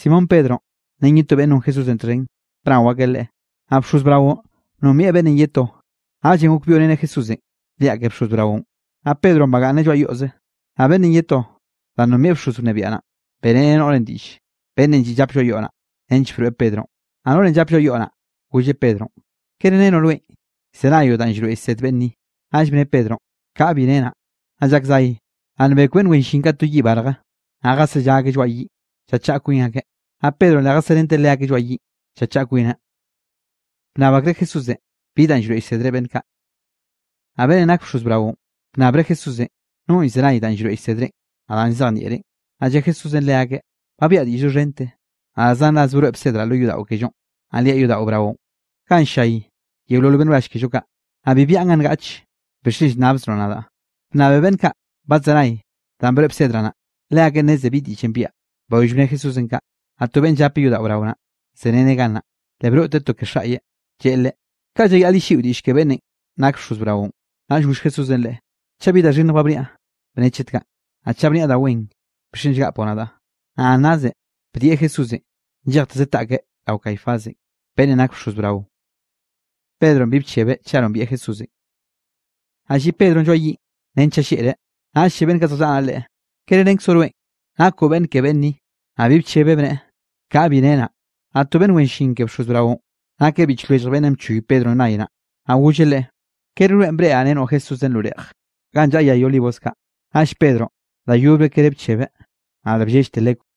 Simão Pedro, ah, ah, ah, nem tu ben um Jesus entrem, trau aquele. Absus bravo, não me ben injeto. Agem o que violene Jesus, via que absus bravo. A Pedro magane jo aiose. A ben injeto, não me absus neviana. Benen orendish. Benen jijapjo iona. Ench pro Pedro. Anoren japjo iona. Uje Pedro. Quereneno lui. Será eu danjuru esset benni. Ajbne Pedro. Cabinena. Ajaxai. Anbekwen winshinka tuji barga. Agase jage joayi. chachacuina que a Pedro la le lea que yo allí chachacuina nabagre Jesús de pidan yo y se dreben a ver en bravo nabre Jesús de no Israel dan yo y se dre a dan zaniere eh. allá Jesús lea que había dicho gente a zan lo o que yo ali o bravo kan shai y lo lo a vivían gach beshish nabzronada nabeben bazarai. tan dan na, lea que nez de bidi chempia Boijmne Jesús en ka, a tu ben yapi senene gana, le bro toque shaya, Chele. kaje y alishi udish que bene, nakshus braun, Jesús en rino babria, bene a chabria da wen, ponada, a naze, pedie Jesús, yachta au caifaze, bene nakshus Pedro bibchebe, charon vie Jesús. Allí Pedro en yo allí, nencha shere, a sheben kazazale, keren sorwe, que bene Abipchebre, cabinena, a tuben wenshinkevshus drago, a Akevich, es pedro naina, a ujele, que ruembre, anen o Jesús den ganjaya yoli Ash pedro, la juve que rebcheve, a